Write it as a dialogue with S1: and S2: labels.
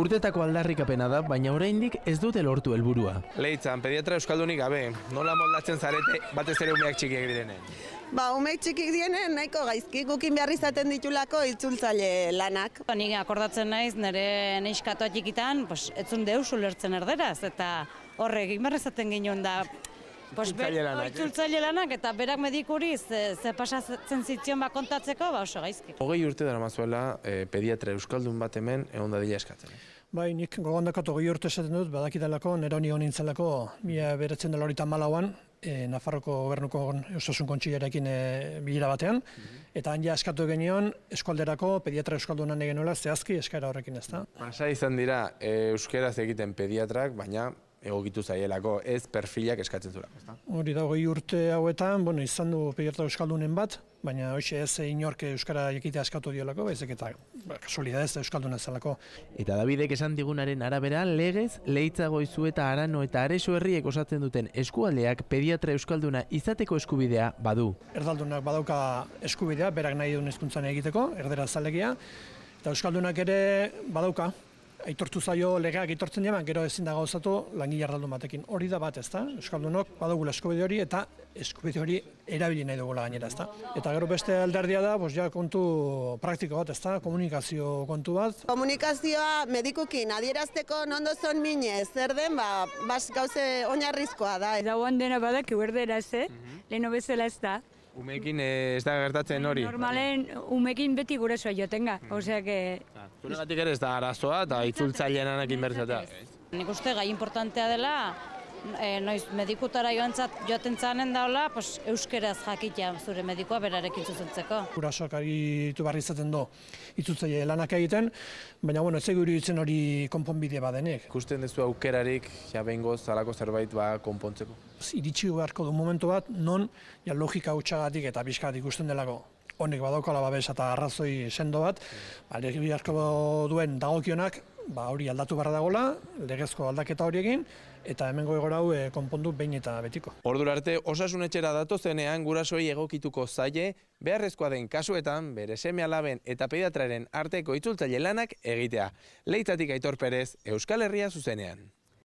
S1: Urtetako aldarrikapena da, baina oraindik ez dute lortu helburua. Leitzan, pediatra euskaldunik gabe, nola moldatzen zarete batez ere umeak txikiak direnen?
S2: Ba, umeak txikiak dienen nahiko gaizki, gukin behar izaten ditulako itzultzaile lanak. Ba, Ni akordatzen naiz, nire neiskatoa txikitan, pues, etzun deus ulertzen erderaz, eta horre, egin ginen da, Itzultzaile lanak eh? eta berak medikuri ze pasatzen zitzion bat kontatzeko, ba oso gaizki.
S1: Hogei urte dara mazuela eh, pediatra euskaldun bat hemen egon eh, dadila eskatzen.
S3: Bai, nik gogondakot hogei urte esaten dut, badakitalako, nero nio nintzelako, mia beretzen dela horita malauan, Nafarroko gobernuko osasun kontxilarekin bilera batean, mhm. eta handia eskatu genion eskualderako pediatra euskaldunan nanegen nola, zehazki eskaira horrekin ez da.
S1: Masa izan dira euskeraz egiten pediatrak, baina egokitu zaielako, ez perfilak eskatzen zula.
S3: Hori dago, urte hauetan, bueno, izan du pegertu euskaldunen bat, baina hoxe ez inorke euskara jakite askatu diolako, baizik eta kasualitatea ba, kasualidadez euskalduna zelako.
S1: Eta Davidek esan digunaren arabera, legez, lehitza goizueta eta arano eta areso herriek osatzen duten eskualdeak pediatra euskalduna izateko eskubidea badu.
S3: Erdaldunak badauka eskubidea, berak nahi duen eskuntzan egiteko, erdera zalegia, eta euskaldunak ere badauka, aitortu zaio legeak aitortzen jaman, gero ezin da gauzatu langi jarraldu batekin Hori da bat ez da, Euskal Dunok eskubide hori eta eskubide hori erabili nahi dugula gainera ez Eta gero beste alderdia da, ja kontu praktiko bat ez da, komunikazio kontu bat.
S2: Komunikazioa medikukin adierazteko nondozon mine, zer den, ba, bas gauze onarrizkoa da. Dauan dena badak uberdera ez, eh? mhm. leheno bezala ez da.
S1: Umekin eh, ez da gertatzen hori?
S2: Normalen, umekin beti gure soa mhm. osea oseak
S1: Zuregatik ere ez da arazoa eta itzultzailean anekin berzatea.
S2: Nik uste gai importantea dela, eh, noiz medikutara joan zat, joaten txanen daula, pues, euskeraz zure medikoa berarekin zuzentzeko.
S3: Kurasoak ari ditu barri izaten do, itzultzaile lanak egiten, baina bueno, ez egiru ditzen hori konponbide badenek.
S1: ikusten dezu aukerarik, ja bengo zalako zerbait ba, konpontzeko.
S3: Iritsi beharko du momentu bat, non ja, logika hutsagatik eta bizkatik ikusten delako honek badauka lababes eta arrazoi sendo bat, ba, legi duen dagokionak, ba, hori aldatu barra dagola, legezko aldaketa hori egin, eta hemen goegor hau eh, konpondu behin eta betiko.
S1: Ordura arte, osasun etxera dato zenean gurasoi egokituko zaie, beharrezkoa den kasuetan, bere seme alaben eta pediatraren arteko itzultzaile lanak egitea. Leitzatik aitor perez, Euskal Herria zuzenean.